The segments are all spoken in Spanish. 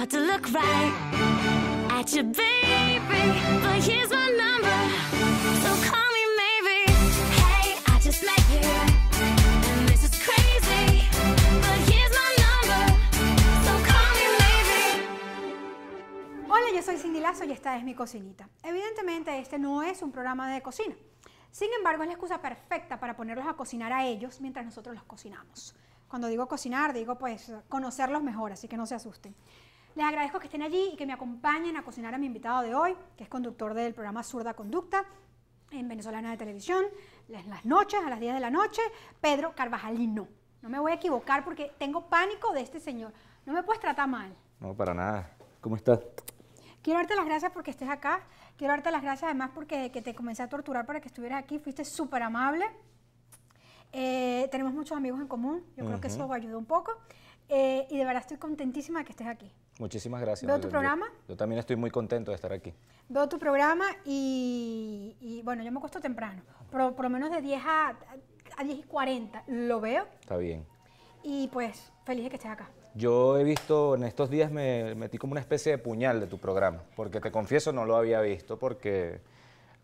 Hola, yo soy Cindy Lazo y esta es mi cocinita. Evidentemente este no es un programa de cocina. Sin embargo, es la excusa perfecta para ponerlos a cocinar a ellos mientras nosotros los cocinamos. Cuando digo cocinar, digo pues conocerlos mejor, así que no se asusten. Les agradezco que estén allí y que me acompañen a cocinar a mi invitado de hoy, que es conductor del programa Zurda Conducta en Venezolana de Televisión, en las noches, a las 10 de la noche, Pedro Carvajalino. No me voy a equivocar porque tengo pánico de este señor. No me puedes tratar mal. No, para nada. ¿Cómo estás? Quiero darte las gracias porque estés acá. Quiero darte las gracias además porque te comencé a torturar para que estuvieras aquí. Fuiste súper amable. Eh, tenemos muchos amigos en común. Yo creo que eso ayudó un poco. Eh, y de verdad estoy contentísima de que estés aquí. Muchísimas gracias. Veo tu programa. Yo, también estoy muy contento de estar aquí. Veo tu programa y, bueno, yo me acuesto temprano, pero por lo menos de 10 a, 10 y 40 lo veo. Está bien. Y pues, feliz de que estés acá. Yo he visto, en estos días me metí como una especie de puñal de tu programa, porque te confieso no lo había visto, porque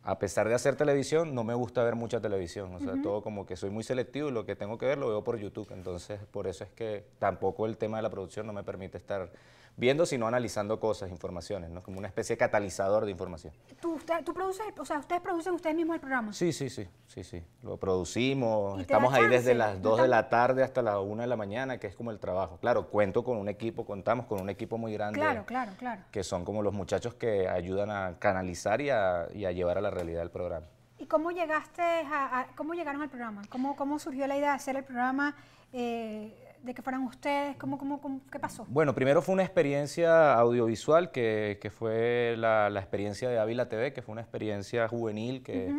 a pesar de hacer televisión, no me gusta ver mucha televisión. O sea, todo como que soy muy selectivo y lo que tengo que ver lo veo por YouTube. Entonces, por eso es que tampoco el tema de la producción no me permite estar viendo, sino analizando cosas, informaciones, ¿no? Como una especie de catalizador de información. ¿Tú, usted, tú produces, o sea, ustedes producen ustedes mismos el programa? Sí, sí, sí, sí, sí. Lo producimos, estamos ahí desde las 2 de la tarde hasta las 1 de la mañana, que es como el trabajo. Claro, cuento con un equipo, contamos con un equipo muy grande. Claro, claro, claro. Que son como los muchachos que ayudan a canalizar y a, llevar a la realidad el programa. ¿Y cómo llegaste a, cómo llegaron al programa? ¿Cómo, ¿Cómo surgió la idea de hacer el programa? Eh, de que fueran ustedes? ¿Cómo, cómo, qué pasó? Bueno, primero fue una experiencia audiovisual que, fue la, experiencia de Ávila TV, que fue una experiencia juvenil que...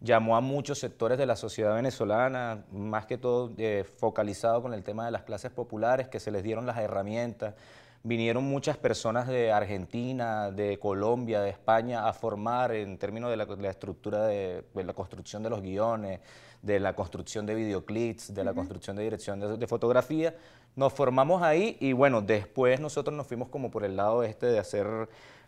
llamó a muchos sectores de la sociedad venezolana, más que todo eh, focalizado con el tema de las clases populares, que se les dieron las herramientas, vinieron muchas personas de Argentina, de Colombia, de España a formar en términos de la, estructura de, la construcción de los guiones, de la construcción de videoclips, de la construcción de dirección de, fotografía. Nos formamos ahí y bueno, después nosotros nos fuimos como por el lado este de hacer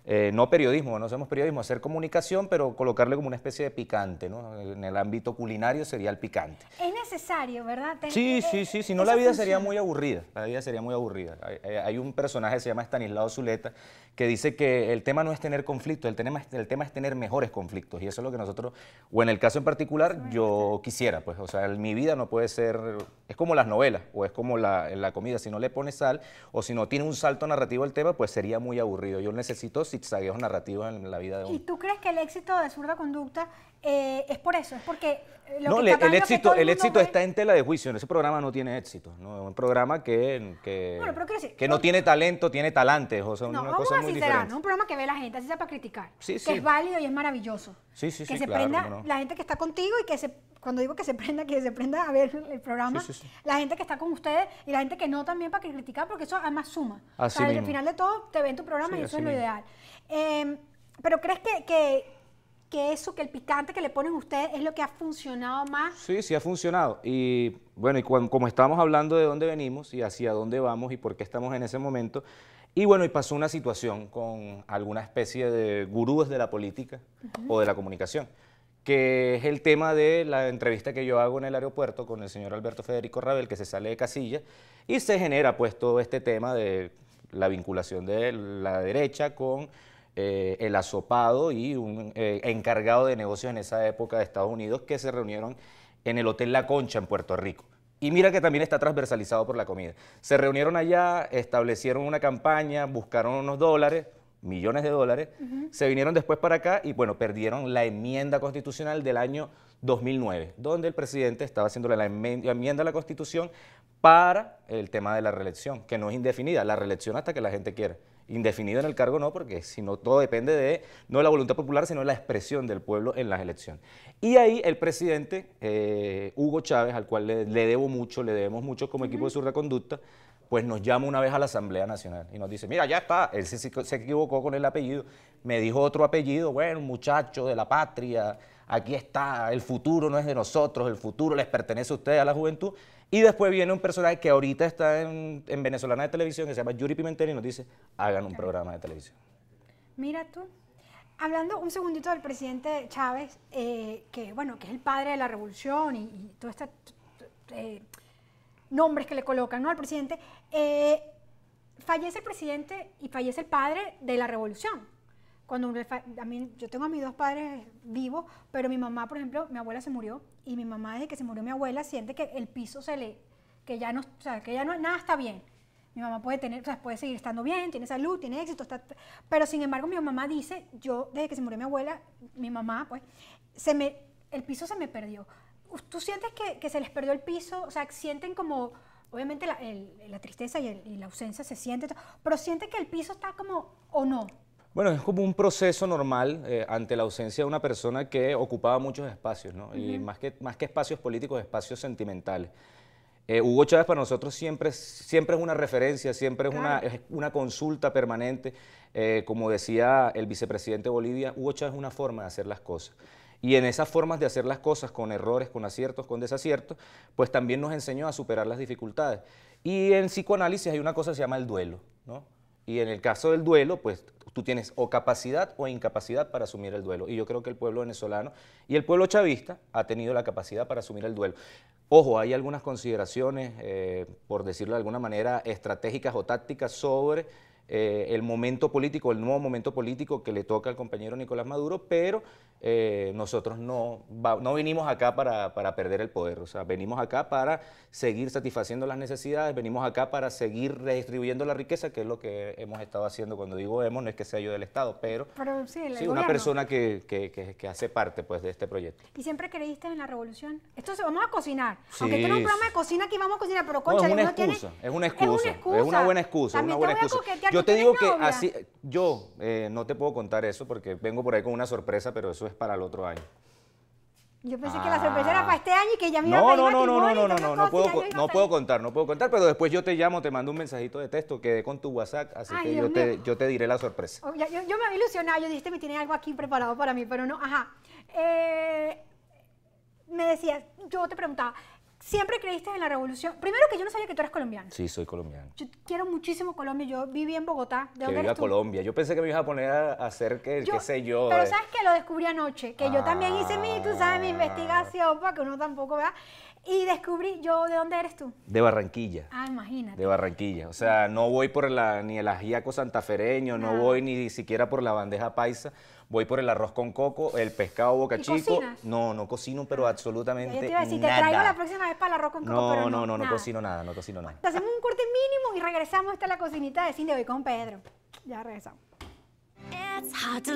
eh, no periodismo, no hacemos periodismo, hacer comunicación, pero colocarle como una especie de picante, ¿no? En el ámbito culinario sería el picante. Es necesario, ¿verdad? sí, eh, sí, sí, si no la vida sería muy aburrida, la vida sería muy aburrida. Hay, un personaje que se llama Stanislao Zuleta que dice que el tema no es tener conflictos, el tema, es, tener mejores conflictos y eso es lo que nosotros, o en el caso en particular, yo quisiera, pues, o sea, mi vida no puede ser, es como las novelas o es como la, comida, si no le pones sal o si no tiene un salto narrativo el tema, pues sería muy aburrido. Yo necesito, si zigzagueos narrativos en la vida de uno. ¿Y tú crees que el éxito de Zurda Conducta eh, es por eso, es porque... Eh, el, éxito, el, éxito está en tela de juicio. Ese programa no tiene éxito. No, es un programa que, que, eh, no tiene talento, tiene talantes. O sea, una cosa muy diferente. ¿no? Un programa que ve la gente, así para criticar. que es válido y es maravilloso. que se prenda la gente que está contigo y que se, cuando digo que se prenda, que se prenda a ver el programa, la gente que está con ustedes y la gente que no también para criticar, porque eso además suma. al final de todo te ven tu programa y eso es lo ideal. Em, pero crees que, que eso, que el picante que le ponen ustedes es lo que ha funcionado más. Sí, sí ha funcionado. Y bueno, y como estábamos hablando de dónde venimos y hacia dónde vamos y por qué estamos en ese momento, y bueno, y pasó una situación con alguna especie de gurúes de la política o de la comunicación, que es el tema de la entrevista que yo hago en el aeropuerto con el señor Alberto Federico Rabel, que se sale de casilla, y se genera pues todo este tema de la vinculación de la derecha con eh, el azopado y un eh, encargado de negocios en esa época de Estados Unidos que se reunieron en el Hotel La Concha en Puerto Rico. Y mira que también está transversalizado por la comida. Se reunieron allá, establecieron una campaña, buscaron unos dólares, millones de dólares, se vinieron después para acá y bueno, perdieron la enmienda constitucional del año 2009, donde el presidente estaba haciendo la enmienda a la constitución para el tema de la reelección, que no es indefinida, la reelección hasta que la gente quiera indefinido en el cargo no, porque si no, todo depende de, no de la voluntad popular, sino de la expresión del pueblo en las elecciones. Y ahí el presidente, eh, Hugo Chávez, al cual le, debo mucho, le debemos mucho como equipo de su reconducta, pues nos llama una vez a la Asamblea Nacional y nos dice, mira, ya está, él se, se equivocó con el apellido, me dijo otro apellido, bueno, muchacho de la patria, aquí está, el futuro no es de nosotros, el futuro les pertenece a ustedes, a la juventud. Y después viene un personaje que ahorita está en, Venezolana de Televisión, que se llama Yuri Pimentel, y nos dice, hagan un programa de televisión. Mira tú, hablando un segundito del presidente Chávez, eh, que bueno, que es el padre de la revolución y, todos estos eh, nombres que le colocan ¿no? al presidente, eh, fallece el presidente y fallece el padre de la revolución. Cuando a mí, yo tengo a mis dos padres vivos, pero mi mamá, por ejemplo, mi abuela se murió y mi mamá desde que se murió mi abuela siente que el piso se le, que ya no, o sea, que ya no, nada está bien. Mi mamá puede tener, o sea, puede seguir estando bien, tiene salud, tiene éxito, está, pero sin embargo mi mamá dice, yo desde que se murió mi abuela, mi mamá, pues, se me, el piso se me perdió. ¿Tú sientes que, que se les perdió el piso? O sea, sienten como obviamente la, tristeza y, y, la ausencia se siente, pero siente que el piso está como o no. Bueno, es como un proceso normal eh, ante la ausencia de una persona que ocupaba muchos espacios, ¿no? Y más que, más que espacios políticos, espacios sentimentales. Eh, Hugo Chávez para nosotros siempre, siempre es una referencia, siempre es, una, consulta permanente. Eh, como decía el vicepresidente de Bolivia, Hugo Chávez es una forma de hacer las cosas. Y en esas formas de hacer las cosas, con errores, con aciertos, con desaciertos, pues también nos enseñó a superar las dificultades. Y en psicoanálisis hay una cosa que se llama el duelo, ¿no? Y en el caso del duelo, pues tú tienes o capacidad o incapacidad para asumir el duelo. Y yo creo que el pueblo venezolano y el pueblo chavista ha tenido la capacidad para asumir el duelo. Ojo, hay algunas consideraciones, eh, por decirlo de alguna manera, estratégicas o tácticas sobre eh, el momento político, el nuevo momento político que le toca al compañero Nicolás Maduro, pero eh, nosotros no, no venimos acá para, perder el poder, o sea, venimos acá para seguir satisfaciendo las necesidades, venimos acá para seguir redistribuyendo la riqueza, que es lo que hemos estado haciendo, cuando digo hemos, no es que sea yo del Estado, pero, sí, una persona que, hace parte pues, de este proyecto. ¿Y siempre creíste en la revolución? Esto se vamos a cocinar, aunque no es un programa de cocina, aquí vamos a cocinar, pero concha, es una excusa, es una excusa, es una buena excusa, También una buena excusa. Yo te digo que así, yo eh, no te puedo contar eso porque vengo por ahí con una sorpresa, pero eso es para el otro año. Yo pensé que la sorpresa era para este año y que ya me iba a pedir no, no, no, no, no, no, no, puedo, no puedo contar, no puedo contar, pero después yo te llamo, te mando un mensajito de texto, quedé con tu WhatsApp, así que yo te, yo te diré la sorpresa. Oh, yo, me había ilusionado, yo dijiste, me tiene algo aquí preparado para mí, pero no, ajá. Eh, me decías, yo te preguntaba, siempre creíste en la revolución. Primero que yo no sabía que tú eras colombiano. Sí, soy colombiano. Yo quiero muchísimo Colombia. Yo viví en Bogotá. ¿De que dónde Colombia. Yo pensé que me iba a poner a hacer que, qué sé yo. Pero eh. sabes que lo descubrí anoche, que yo también hice mi, tú sabes, mi investigación, para que uno tampoco vea. Y descubrí, yo, ¿de dónde eres tú? De Barranquilla. Ah, imagínate. De Barranquilla. O sea, no voy por la, ni el ajíaco santafereño, no voy ni siquiera por la bandeja paisa voy por el arroz con coco, el pescado boca chico. Cocinas? No, no cocino, pero ah. absolutamente. Yo te iba a decir, te traigo la próxima vez para el arroz con coco. No, pero no, no, no, no cocino nada, no cocino nada. hacemos un corte mínimo y regresamos hasta la cocinita de Cindy. hoy con Pedro. Ya regresamos. It's hard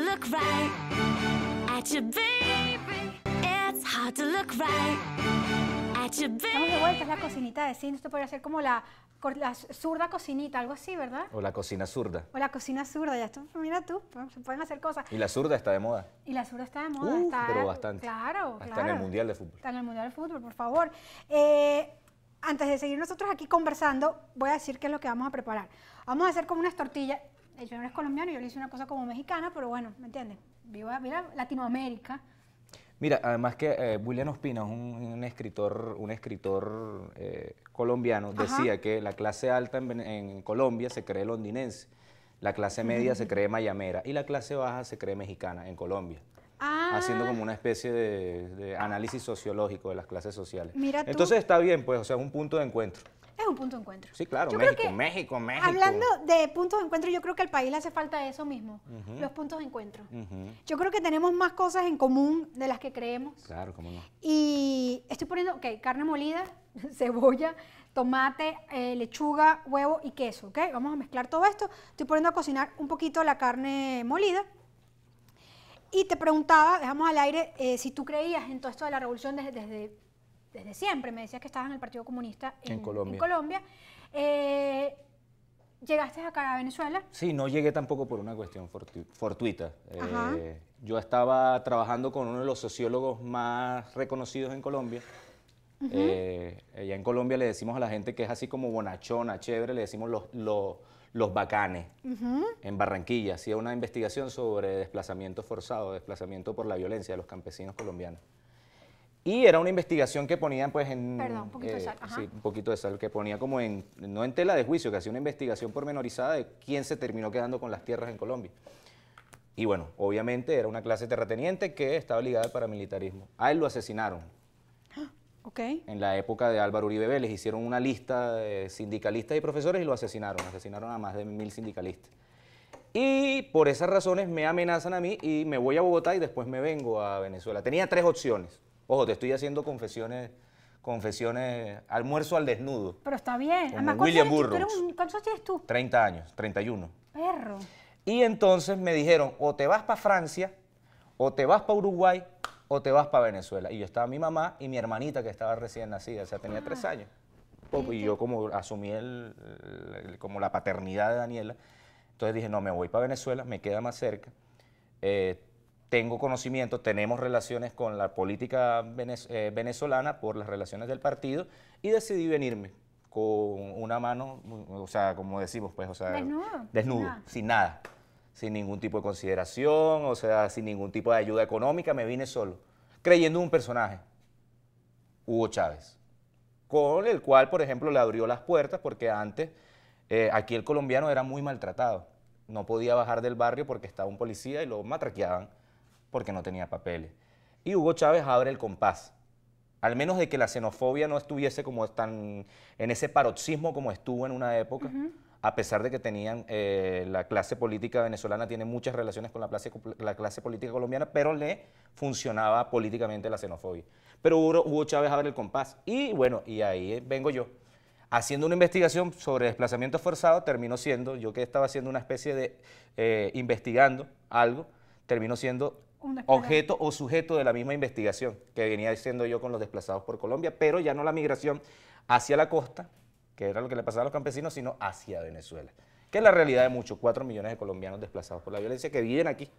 Estamos de vuelta en la cocinita de Cindy. Esto podría ser como la la zurda cocinita, algo así, ¿verdad? O la cocina zurda. O la cocina zurda, ya esto, mira tú, se pueden hacer cosas. Y la zurda está de moda. Y la zurda está de moda. está, pero bastante. Claro, Hasta en el Mundial de Fútbol. Está en el Mundial de Fútbol, por favor. Eh, antes de seguir nosotros aquí conversando, voy a decir qué es lo que vamos a preparar. Vamos a hacer como unas tortillas. El eh, no es colombiano, yo le hice una cosa como mexicana, pero bueno, ¿me entiendes? Viva, mira Latinoamérica. Mira, además que eh, William Ospina, un, escritor, un escritor eh, colombiano, decía que la clase alta en, Colombia se cree londinense, la clase media se cree mayamera y la clase baja se cree mexicana en Colombia. Ah. Haciendo como una especie de, análisis sociológico de las clases sociales. Entonces está bien, pues, o sea, es un punto de encuentro es un punto de encuentro. Sí, claro, México, México, México. Hablando de puntos de encuentro, yo creo que al país le hace falta eso mismo, los puntos de encuentro. Yo creo que tenemos más cosas en común de las que creemos. Claro, cómo no. Y estoy poniendo, ok, carne molida, cebolla, tomate, eh, lechuga, huevo y queso, ¿ok? Vamos a mezclar todo esto. Estoy poniendo a cocinar un poquito la carne molida. Y te preguntaba, dejamos al aire, eh, si tú creías en todo esto de la revolución desde desde siempre, me decías que estabas en el Partido Comunista en, Colombia. Colombia. Eh, ¿Llegaste acá a Venezuela? Sí, no llegué tampoco por una cuestión fortuita. Eh, yo estaba trabajando con uno de los sociólogos más reconocidos en Colombia. Eh, allá en Colombia le decimos a la gente que es así como bonachona, chévere, le decimos los, los, bacanes. En Barranquilla hacía una investigación sobre desplazamiento forzado, desplazamiento por la violencia de los campesinos colombianos. Y era una investigación que ponían pues en... Perdón, un poquito de eh, sal. Sí, poquito de sal, que ponía como en, no en tela de juicio, que hacía una investigación pormenorizada de quién se terminó quedando con las tierras en Colombia. Y bueno, obviamente era una clase terrateniente que estaba ligada al paramilitarismo. A él lo asesinaron. En la época de Álvaro Uribe Vélez hicieron una lista de sindicalistas y profesores y lo asesinaron. Asesinaron a más de mil sindicalistas. Y por esas razones me amenazan a mí y me voy a Bogotá y después me vengo a Venezuela. Tenía tres opciones. Ojo, te estoy haciendo confesiones, confesiones, almuerzo al desnudo. Pero está bien. Como William Burroughs. ¿Cuántos tienes tú? 30 años, 31. Perro. Y entonces me dijeron, o te vas para Francia, o te vas para Uruguay, o te vas para Venezuela. Y yo estaba mi mamá y mi hermanita que estaba recién nacida, o sea, tenía ah. tres años. Y yo como asumí el, como la paternidad de Daniela, entonces dije, no, me voy para Venezuela, me queda más cerca. Eh, tengo conocimiento, tenemos relaciones con la política eh, venezolana por las relaciones del partido y decidí venirme con una mano, o sea, como decimos, pues, o sea, desnudo, sin nada, sin ningún tipo de consideración, o sea, sin ningún tipo de ayuda económica, me vine solo, creyendo un personaje, Hugo Chávez, con el cual, por ejemplo, le abrió las puertas porque antes eh, aquí el colombiano era muy maltratado, no podía bajar del barrio porque estaba un policía y lo matraqueaban porque no tenía papeles. Y Hugo Chávez abre el compás. Al menos de que la xenofobia no estuviese como tan en ese paroxismo como estuvo en una época, a pesar de que tenían, eh, la clase política venezolana tiene muchas relaciones con la clase, política colombiana, pero le funcionaba políticamente la xenofobia. Pero Hugo, Chávez abre el compás. Y bueno, y ahí eh, vengo yo haciendo una investigación sobre desplazamiento forzado, terminó siendo, yo que estaba haciendo una especie de eh, investigando algo, terminó siendo objeto o sujeto de la misma investigación que venía diciendo yo con los desplazados por Colombia, pero ya no la migración hacia la costa, que era lo que le pasaba a los campesinos, sino hacia Venezuela, que es la realidad de muchos, cuatro millones de colombianos desplazados por la violencia que viven aquí,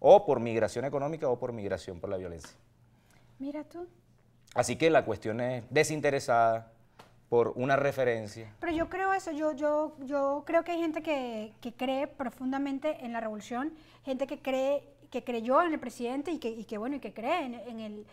o por migración económica o por migración por la violencia. Mira tú. Así que la cuestión es desinteresada, por una referencia. Pero yo creo eso, yo, yo, yo creo que hay gente que, cree profundamente en la revolución, gente que cree, que creyó en el presidente y que, y que bueno, y que cree en, el,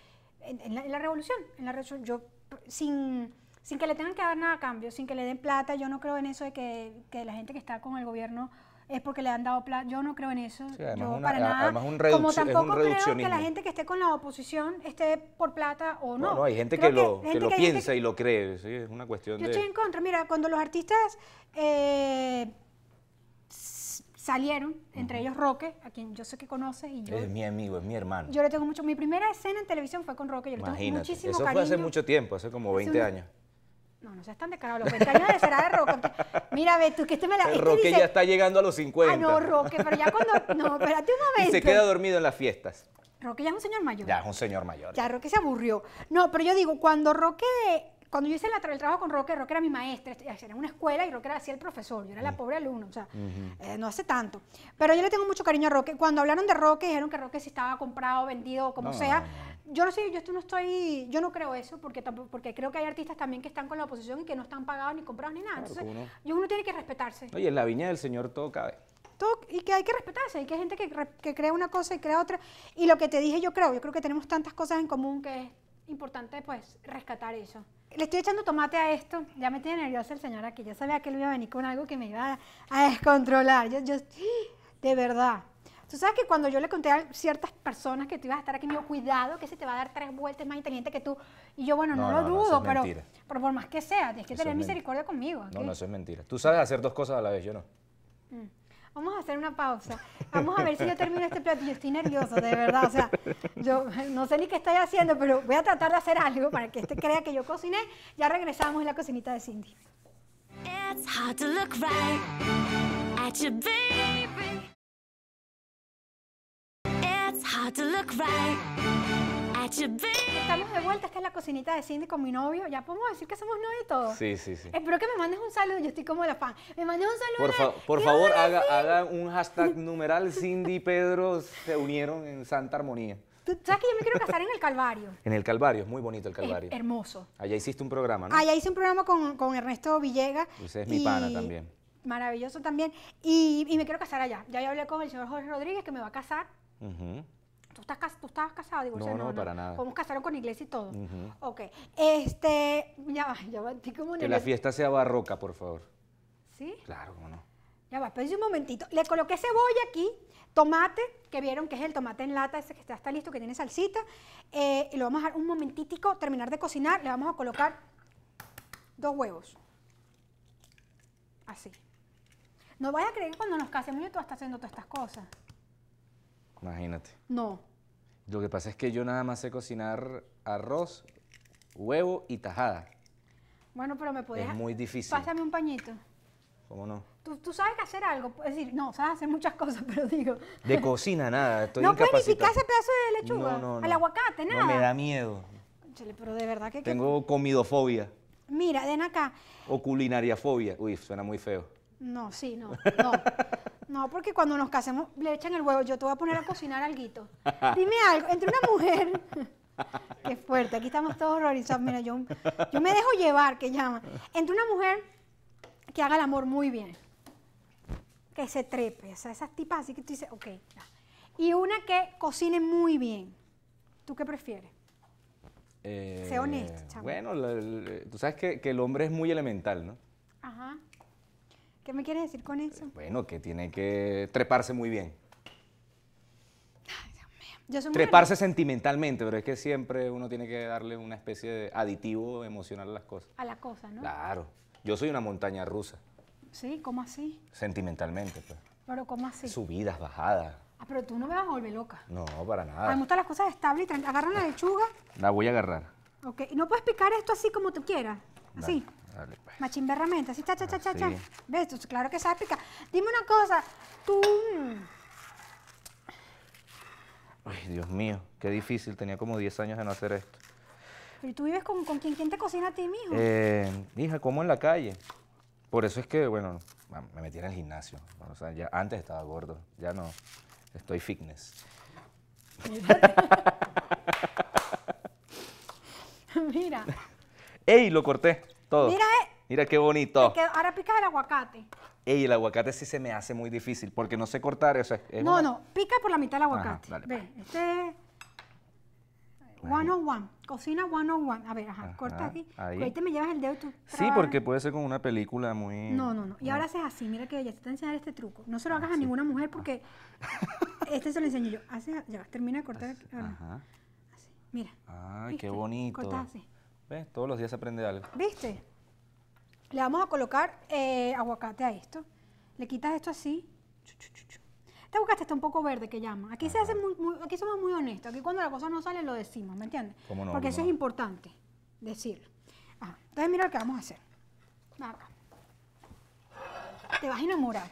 la, revolución, en la revolución. Yo, sin, sin que le tengan que dar nada a cambio, sin que le den plata, yo no creo en eso de que, que la gente que está con el gobierno es porque le han dado plata. Yo no creo en eso. yo para nada. Como tampoco creo que la gente que esté con la oposición esté por plata o no. No, no hay gente que, lo, piensa y lo cree. Es una cuestión yo estoy en contra. Mira, cuando los artistas eh, salieron, entre ellos Roque, a quien yo sé que conoces. Y yo, es mi amigo, es mi hermano. Yo le tengo mucho. Mi primera escena en televisión fue con Roque. Yo le tengo muchísimo eso cariño. Eso fue hace mucho tiempo, hace como 20 años. No, no seas tan descarado. Los 20 de será de Roque. Mira, ve tú, que este me la. Este Roque ya está llegando a los 50. Ah, no, Roque, pero ya cuando. No, espérate un momento. Y se queda dormido en las fiestas. Roque ya es un señor mayor. Ya es un señor mayor. Ya Roque se aburrió. No, pero yo digo, cuando Roque. Cuando yo hice el, trabajo con Roque, Roque era mi maestra, este, era una escuela y Roque era así el profesor, yo era la mm. pobre alumna, o sea, eh, no hace tanto. Pero yo le tengo mucho cariño a Roque. Cuando hablaron de Roque, dijeron que Roque sí estaba comprado, vendido, como sea yo no sé, yo esto no estoy, yo no creo eso, porque porque creo que hay artistas también que están con la oposición y que no están pagados ni comprados ni nada. uno... Yo uno tiene que respetarse. Oye, en la viña del señor todo cabe. Todo, y que hay que respetarse, hay que gente que, que, crea una cosa y crea otra. Y lo que te dije, yo creo, yo creo que tenemos tantas cosas en común que es importante pues rescatar eso. Le estoy echando tomate a esto, ya me tiene nerviosa el señor aquí, yo sabía que él iba a venir con algo que me iba a, a descontrolar. Yo, yo, de verdad. Tú sabes que cuando yo le conté a ciertas personas que tú ibas a estar aquí, me dijo, cuidado, que se te va a dar tres vueltas más inteligente que tú. Y yo, bueno, no, lo dudo, pero, por más que sea, tienes que tener misericordia conmigo. No, no, eso es mentira. Tú sabes hacer dos cosas a la vez, yo no. Mm. Vamos a hacer una pausa. Vamos a ver si yo termino este plato. Yo estoy nervioso, de verdad. O sea, yo no sé ni qué estoy haciendo, pero voy a tratar de hacer algo para que este crea que yo cociné. Ya regresamos en la cocinita de Cindy. It's hard to look right at your baby. Estamos de vuelta, esta es la cocinita de Cindy con mi novio. Ya podemos decir que somos novios todos. Sí, sí, sí. Espero que me mandes un saludo, yo estoy como la fan. Me mandes un saludo. Por, favor, haga, un hashtag numeral Cindy y Pedro se unieron en Santa Armonía. Tú sabes que yo me quiero casar en el Calvario. en el Calvario, es muy bonito el Calvario. hermoso. Allá hiciste un programa, ¿no? Allá hice un programa con, con Ernesto Villegas. Usted pues es mi pana también. Maravilloso también. Y, me quiero casar allá. Ya hablé con el señor Jorge Rodríguez que me va a casar. ¿tú, estabas casado? Digo, no, no, para nada. ¿Cómo casaron con iglesia y todo? Ok. Este, ya va, ya va, como Que la fiesta sea barroca, por favor. ¿Sí? Claro, cómo no. Ya va, espérense un momentito. Le coloqué cebolla aquí, tomate, que vieron que es el tomate en lata, ese que está, está listo, que tiene salsita. Eh, y lo vamos a dejar un momentitico, terminar de cocinar. Le vamos a colocar dos huevos. Así. No vayas a creer cuando nos casemos yo tú estás haciendo todas estas cosas. Imagínate. No. Lo que pasa es que yo nada más sé cocinar arroz, huevo y tajada. Bueno, pero me puedes... Es muy difícil. Pásame un pañito. ¿Cómo no? Tú, sabes que hacer algo, es decir, no, sabes hacer muchas cosas, pero digo... De cocina, nada, estoy No puedes ni ese pedazo de lechuga, no, no, al aguacate, nada. No, me da miedo. pero de verdad que... Tengo comidofobia. Mira, ven acá. O culinariafobia. Uy, suena muy feo. No, sí, no, no. No, porque cuando nos casemos le echan el huevo, yo te voy a poner a cocinar algo. Dime algo, entre una mujer... que fuerte, aquí estamos todos horrorizados. Mira, yo, yo me dejo llevar, que llama. Entre una mujer que haga el amor muy bien, que se trepe, o sea, esas tipas así que tú dices, ok. Y una que cocine muy bien. ¿Tú qué prefieres? Sé eh, honesto, chaval. Bueno, tú sabes que, que el hombre es muy elemental, ¿no? Ajá. ¿Qué me quieres decir con eso? Bueno, que tiene que treparse muy bien. treparse sentimentalmente, pero es que siempre uno tiene que darle una especie de aditivo emocional a las cosas. A las cosas, ¿no? Claro. Yo soy una montaña rusa. Sí, ¿cómo así? Sentimentalmente, pues. Pero ¿cómo así? Subidas, bajadas. Ah, pero tú no me vas a volver loca. No, para nada. me gustan las cosas estables y Agarra la lechuga. La voy a agarrar. Ok. no puedes picar esto así como tú quieras? Así. Pues. machín pues. así, cha, cha, cha, ah, cha, ¿Ves? claro que se aplica Dime una cosa, tú... Mm. Ay, Dios mío, qué difícil. Tenía como 10 años de no hacer esto. ¿Y tú vives con, con quién? ¿Quién te cocina a ti, mijo? Eh, hija, como en la calle. Por eso es que, bueno, me metí en el gimnasio. ya antes estaba gordo, ya no. Estoy fitness. Mira. ¡Ey! Lo corté. Mira, eh. Mira qué bonito. ahora picas el aguacate. Ey, el aguacate sí se me hace muy difícil porque no sé cortar O sea. no, no, pica por la mitad el aguacate. Ven, pues. este one on oh one, cocina one on oh one. A ver, ajá, corta aquí. Ahí. te me llevas el dedo tú. Sí, porque puede ser con una película muy. No, no, no. Y ahora haces así, mira que ya Te voy a enseñar este truco. No se lo ah, hagas a ninguna mujer ah. porque este se lo enseño yo. Haces, ya, termina de cortar. Ajá. Así. Mira. Ay, qué bonito. corta así. ¿Ves? Todos los días se aprende algo. ¿Viste? Le vamos a colocar eh, aguacate a esto. Le quitas esto así. Este aguacate está un poco verde que llama. Aquí se hace muy, aquí somos muy honestos. Aquí cuando la cosa no sale lo decimos, ¿me entiendes? Porque eso es importante decirlo. Ah, entonces mira lo que vamos a hacer. Acá. Te vas a enamorar.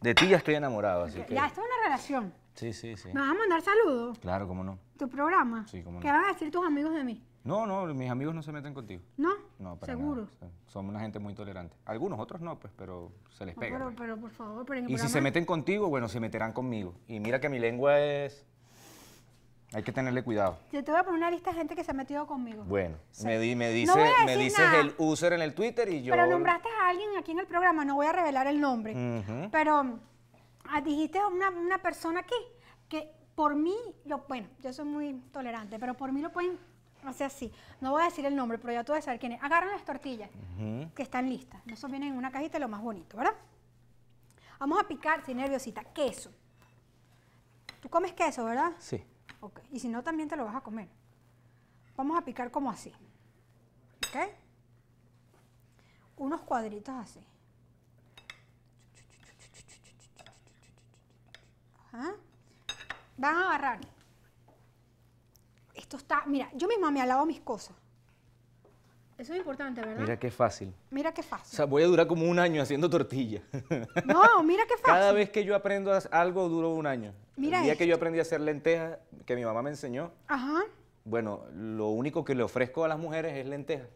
De ti ya estoy enamorado, así que... Ya, esto es una relación. Sí, sí, sí. ¿Me vas a mandar saludos? Claro, cómo no. ¿Tu programa? Sí, cómo no. ¿Qué van a decir tus amigos de mí? No, no, mis amigos no se meten contigo. ¿No? No, para Son una gente muy tolerante. Algunos, otros no, pues, pero se les pega. Pues. pero, por favor, pero en Y si se meten contigo, bueno, se meterán conmigo. Y mira que mi lengua es... Hay que tenerle cuidado. Yo te voy a poner una lista de gente que se ha metido conmigo. Bueno, me, me, dice, me dices el user en el Twitter y yo... Pero nombraste a alguien aquí en el programa, no voy a revelar el nombre. Pero ah, dijiste a una, persona aquí que por mí, bueno, yo soy muy tolerante, pero por mí lo pueden o sea, sí, no voy a decir el nombre, pero ya tú a saber quién es. Agarran las tortillas que están listas. Eso viene en una cajita, lo más bonito, ¿verdad? Vamos a picar, sin nerviosita, queso. Tú comes queso, ¿verdad? Sí. Ok, y si no, también te lo vas a comer. Vamos a picar como así. ¿Ok? Unos cuadritos así. Ajá. Van a agarrar Mira, yo misma me alabo mis cosas. Eso es importante, ¿verdad? Mira qué fácil. Mira qué fácil. O sea, voy a durar como un año haciendo tortilla. No, mira qué fácil. Cada vez que yo aprendo algo, duro un año. Mira El día que yo aprendí a hacer lentejas, que mi mamá me enseñó, Ajá. bueno, lo único que le ofrezco a las mujeres es lentejas.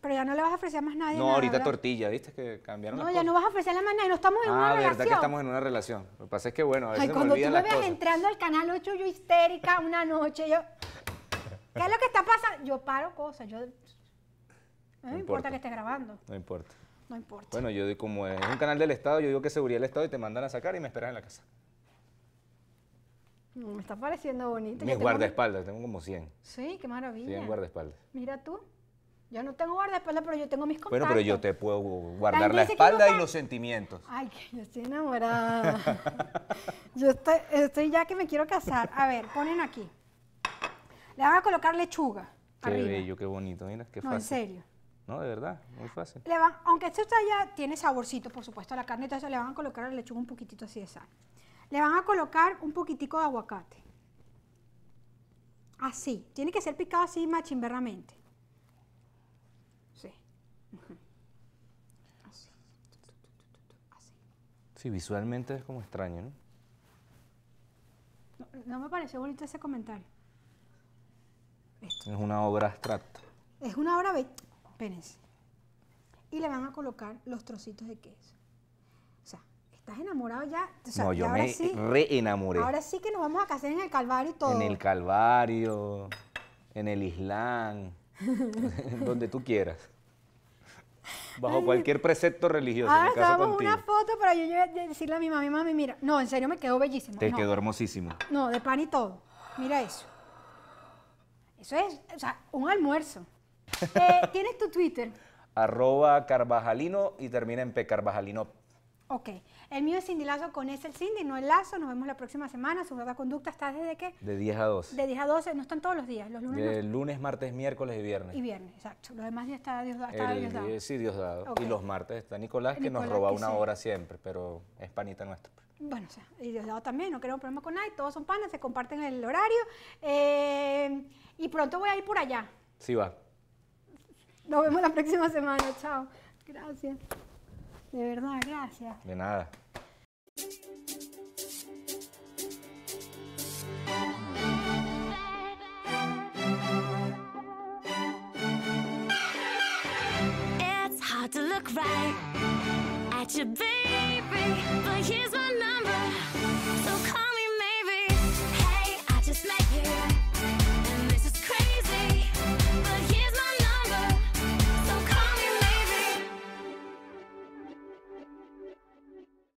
Pero ya no le vas a ofrecer más nadie. No, ahorita tortilla, ¿viste? Que cambiaron No, las ya cosas. no vas a ofrecerle más nadie, no estamos en ah, una relación. Ah, verdad que estamos en una relación. Lo que pasa es que, bueno, a veces Ay, cuando me tú me veas entrando al Canal 8, yo histérica una noche, yo... ¿Qué es lo que está pasando? Yo paro cosas, yo... No, importa. que estés grabando. No importa. No importa. Bueno, yo como es un canal del Estado, yo digo que seguridad del Estado y te mandan a sacar y me esperas en la casa. Mm, me está pareciendo bonito. Mis guardaespaldas, tengo como 100. Sí, qué maravilla. 100 guardaespaldas. Mira tú. Yo no tengo guardaespaldas, pero yo tengo mis contactos. Bueno, pero yo te puedo guardar la espalda y los sentimientos. Ay, yo estoy enamorada. yo estoy ya que me quiero casar. A ver, ponen aquí. Le van a colocar lechuga. Qué bello, qué bonito, mira, qué fácil. No, en serio. No, de verdad, muy fácil. aunque esto ya tiene saborcito, por supuesto, a la carne, eso, le van a colocar a la lechuga un poquitito así de sal. Le van a colocar un poquitico de aguacate. Así, tiene que ser picado así machimberramente. Sí. Así. Sí, visualmente es como extraño, ¿no? No, no me pareció bonito ese comentario. Es una obra abstracta. Es una obra bella. Y le van a colocar los trocitos de queso. O sea, estás enamorado ya. no, yo me reenamoré Ahora sí que nos vamos a casar en el Calvario y todo. En el Calvario, en el Islam, donde tú quieras. Bajo cualquier precepto religioso. Ahora estábamos una foto, pero yo a decirle a mi mami, mami, mira, no, en serio me quedó bellísimo. Te quedó hermosísimo. No, de pan y todo. Mira eso. Eso es, o sea, un almuerzo. Eh, ¿Tienes tu Twitter? Arroba Carvajalino y termina en P. Carvajalino. Ok. El mío es Cindy Lazo con ese el Cindy, no el Lazo. Nos vemos la próxima semana. ¿Su verdad Conducta, está desde qué? De 10 a 12. De 10 a 12, no están todos los días, los lunes. De lunes, martes, miércoles y viernes. Y viernes, exacto. Los demás días está Dios dado? Sí, Diosdado. dado. Y los martes está Nicolás, que nos roba una hora siempre, pero es panita nuestra bueno, o sea, y lado también, no queremos problema con nadie, todos son panas, se comparten el horario. Eh, y pronto voy a ir por allá. Sí, va. Nos vemos la próxima semana, chao. Gracias. De verdad, gracias. De nada. sorry, but here's my number.